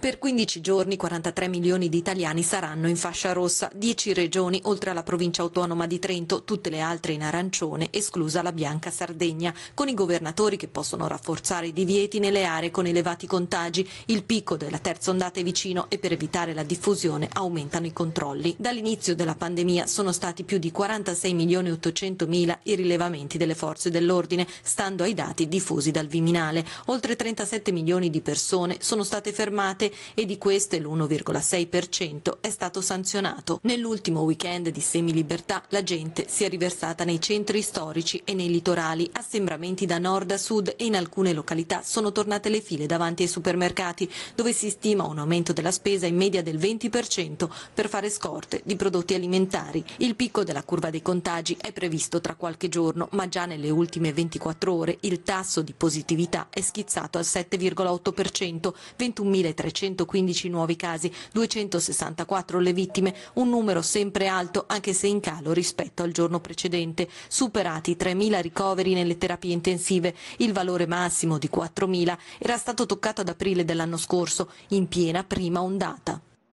Per 15 giorni 43 milioni di italiani saranno in fascia rossa, 10 regioni oltre alla provincia autonoma di Trento, tutte le altre in arancione, esclusa la bianca Sardegna, con i governatori che possono rafforzare i divieti nelle aree con elevati contagi. Il picco della terza ondata è vicino e per evitare la diffusione aumentano i controlli. Dall'inizio della pandemia sono stati più di 46 milioni 800 mila i rilevamenti delle forze dell'ordine, stando ai dati diffusi dal Viminale. Oltre 37 milioni di persone sono state fermate e di queste l'1,6% è stato sanzionato. Nell'ultimo weekend di semilibertà la gente si è riversata nei centri storici e nei litorali, assembramenti da nord a sud e in alcune località sono tornate le file davanti ai supermercati, dove si stima un aumento della spesa in media del 20% per fare scorte di prodotti alimentari. Il picco della curva dei contagi è previsto tra qualche giorno, ma già nelle ultime 24 ore il tasso di positività è schizzato al 7,8%, 21.300 215 nuovi casi, 264 le vittime, un numero sempre alto anche se in calo rispetto al giorno precedente, superati 3.000 ricoveri nelle terapie intensive, il valore massimo di 4.000 era stato toccato ad aprile dell'anno scorso, in piena prima ondata.